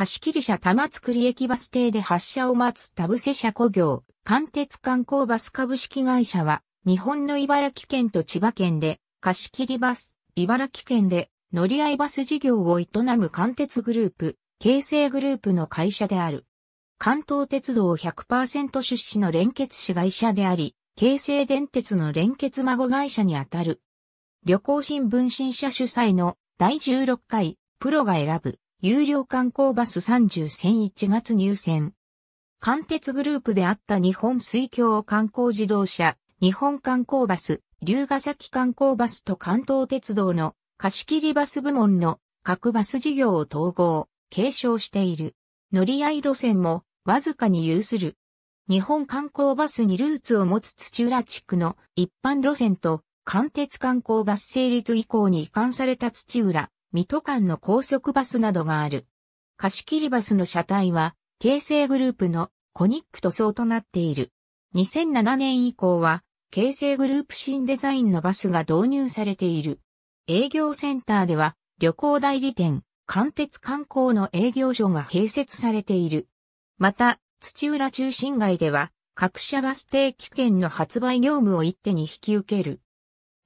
貸切車玉造駅バス停で発車を待つ田伏車庫業、関鉄観光バス株式会社は、日本の茨城県と千葉県で、貸切バス、茨城県で、乗り合いバス事業を営む関鉄グループ、京成グループの会社である。関東鉄道100%出資の連結子会社であり、京成電鉄の連結孫会社にあたる。旅行新聞新社主催の第16回プロが選ぶ有料観光バス30線1月入選。関鉄グループであった日本水郷観光自動車、日本観光バス、龍ヶ崎観光バスと関東鉄道の貸切バス部門の各バス事業を統合、継承している。乗り合い路線もわずかに有する。日本観光バスにルーツを持つ土浦地区の一般路線と関鉄観光バス成立以降に移管された土浦、水戸間の高速バスなどがある。貸切バスの車体は、京成グループのコニック塗装となっている。2007年以降は、京成グループ新デザインのバスが導入されている。営業センターでは、旅行代理店、関鉄観光の営業所が併設されている。また、土浦中心街では、各社バス定期券の発売業務を一手に引き受ける。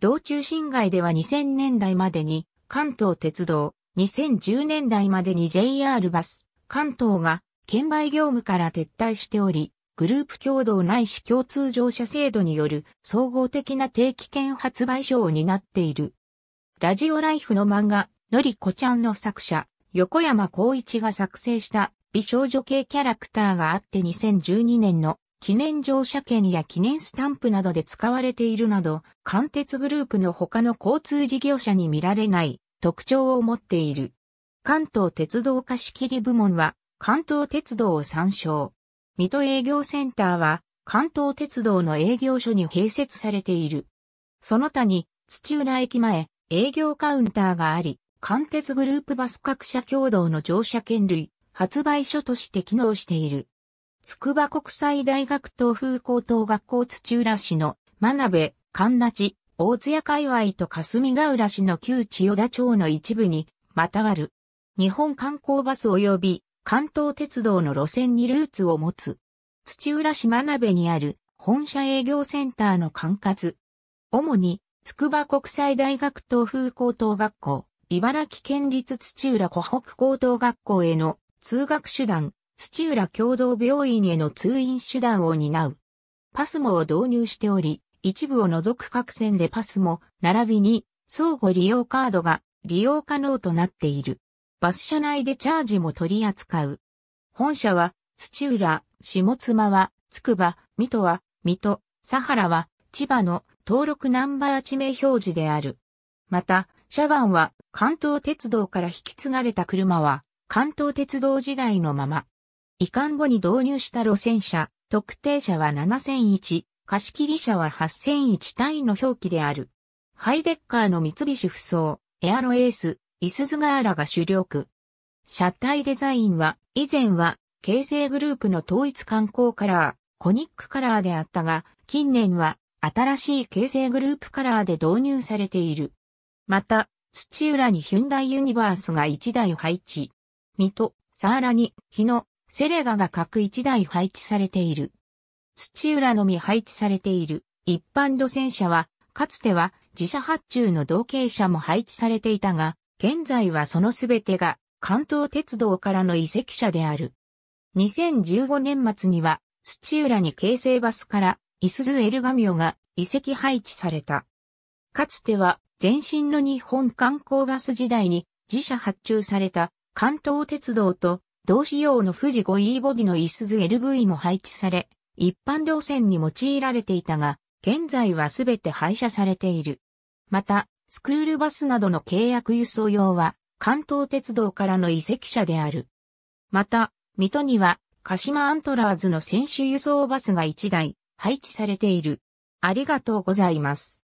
同中心街では2000年代までに、関東鉄道、2010年代までに JR バス、関東が、券売業務から撤退しており、グループ共同ないし共通乗車制度による総合的な定期券発売所を担っている。ラジオライフの漫画、のりこちゃんの作者、横山光一が作成した美少女系キャラクターがあって2012年の記念乗車券や記念スタンプなどで使われているなど、関鉄グループの他の交通事業者に見られない特徴を持っている。関東鉄道貸切部門は関東鉄道を参照。水戸営業センターは関東鉄道の営業所に併設されている。その他に土浦駅前営業カウンターがあり、関鉄グループバス各社共同の乗車券類発売所として機能している。筑波国際大学東風高等学校土浦市の真鍋、神立、大津屋界隈と霞ヶ浦市の旧千代田町の一部に、またがる。日本観光バス及び関東鉄道の路線にルーツを持つ。土浦市真鍋にある本社営業センターの管轄。主に、筑波国際大学東風高等学校、茨城県立土浦湖北高等学校への通学手段、土浦共同病院への通院手段を担う。パスモを導入しており、一部を除く各線でパスも、並びに、相互利用カードが利用可能となっている。バス車内でチャージも取り扱う。本社は、土浦、下妻は、つくば、水戸は、水戸、佐原は、千葉の登録ナンバー地名表示である。また、シャバンは関東鉄道から引き継がれた車は関東鉄道時代のまま。移管後に導入した路線車、特定車は7001、貸切車は8001単位の表記である。ハイデッカーの三菱不装、エアロエース、イスズガーラが主力。車体デザインは、以前は、京成グループの統一観光カラー、コニックカラーであったが、近年は、新しい京成グループカラーで導入されている。また、土浦にヒュンダイユニバースが1台配置。水戸、サーラに、日野、セレガが各1台配置されている。土浦のみ配置されている一般路線車は、かつては自社発注の同型車も配置されていたが、現在はそのすべてが関東鉄道からの移籍車である。2015年末には土浦に京成バスから伊ズエルガミオが移籍配置された。かつては前身の日本観光バス時代に自社発注された関東鉄道と同仕様の富士 5E ボディの伊ズ LV も配置され、一般路線に用いられていたが、現在はすべて廃車されている。また、スクールバスなどの契約輸送用は、関東鉄道からの移籍車である。また、水戸には、鹿島アントラーズの選手輸送バスが1台、配置されている。ありがとうございます。